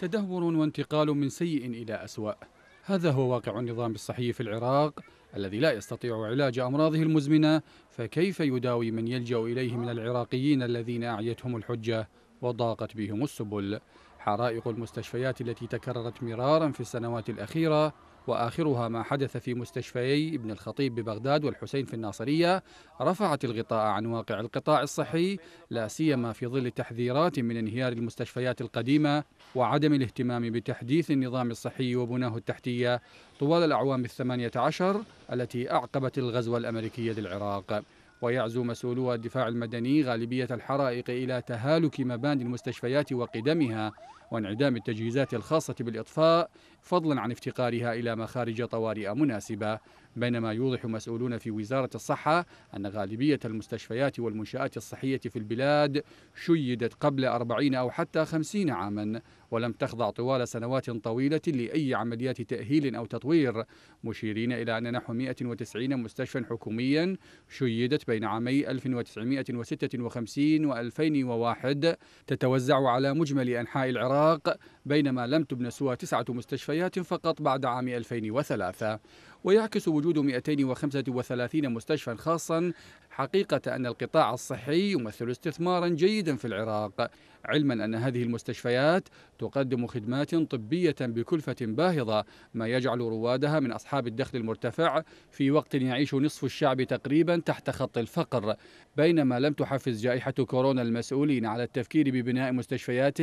تدهور وانتقال من سيء إلى أسوأ هذا هو واقع النظام الصحي في العراق الذي لا يستطيع علاج أمراضه المزمنة فكيف يداوي من يلجأ إليه من العراقيين الذين أعيتهم الحجة وضاقت بهم السبل حرائق المستشفيات التي تكررت مرارا في السنوات الأخيرة وآخرها ما حدث في مستشفيي ابن الخطيب ببغداد والحسين في الناصرية رفعت الغطاء عن واقع القطاع الصحي لا سيما في ظل تحذيرات من انهيار المستشفيات القديمة وعدم الاهتمام بتحديث النظام الصحي وبناه التحتية طوال الأعوام الثمانية عشر التي أعقبت الغزو الأمريكي للعراق ويعزو مسؤولو الدفاع المدني غالبية الحرائق إلى تهالك مباني المستشفيات وقدمها وانعدام التجهيزات الخاصة بالإطفاء فضلا عن افتقارها إلى مخارج طوارئ مناسبة بينما يوضح مسؤولون في وزارة الصحة أن غالبية المستشفيات والمنشآت الصحية في البلاد شيدت قبل أربعين أو حتى خمسين عاما ولم تخضع طوال سنوات طويلة لأي عمليات تأهيل أو تطوير مشيرين إلى أن نحو 190 مستشفى حكوميا شيدت بين عامي 1956 و 2001 تتوزع على مجمل أنحاء العراق العراق بينما لم تبنى سوى تسعة مستشفيات فقط بعد عام 2003 ويعكس وجود 235 مستشفى خاصا حقيقة أن القطاع الصحي يمثل استثمارا جيدا في العراق علما أن هذه المستشفيات تقدم خدمات طبية بكلفة باهظة ما يجعل روادها من أصحاب الدخل المرتفع في وقت يعيش نصف الشعب تقريبا تحت خط الفقر بينما لم تحفز جائحة كورونا المسؤولين على التفكير ببناء مستشفيات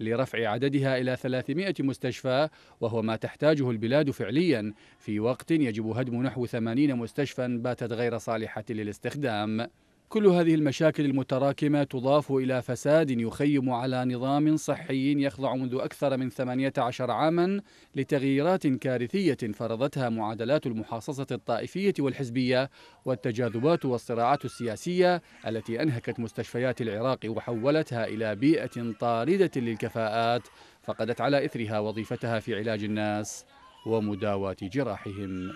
لرفع عددها إلى 300 مستشفى وهو ما تحتاجه البلاد فعليا في وقت يجب هدم نحو 80 مستشفى باتت غير صالحة للاستخدام كل هذه المشاكل المتراكمة تضاف إلى فساد يخيم على نظام صحي يخضع منذ أكثر من 18 عاما لتغييرات كارثية فرضتها معادلات المحاصصة الطائفية والحزبية والتجاذبات والصراعات السياسية التي أنهكت مستشفيات العراق وحولتها إلى بيئة طاردة للكفاءات فقدت على إثرها وظيفتها في علاج الناس ومداواة جراحهم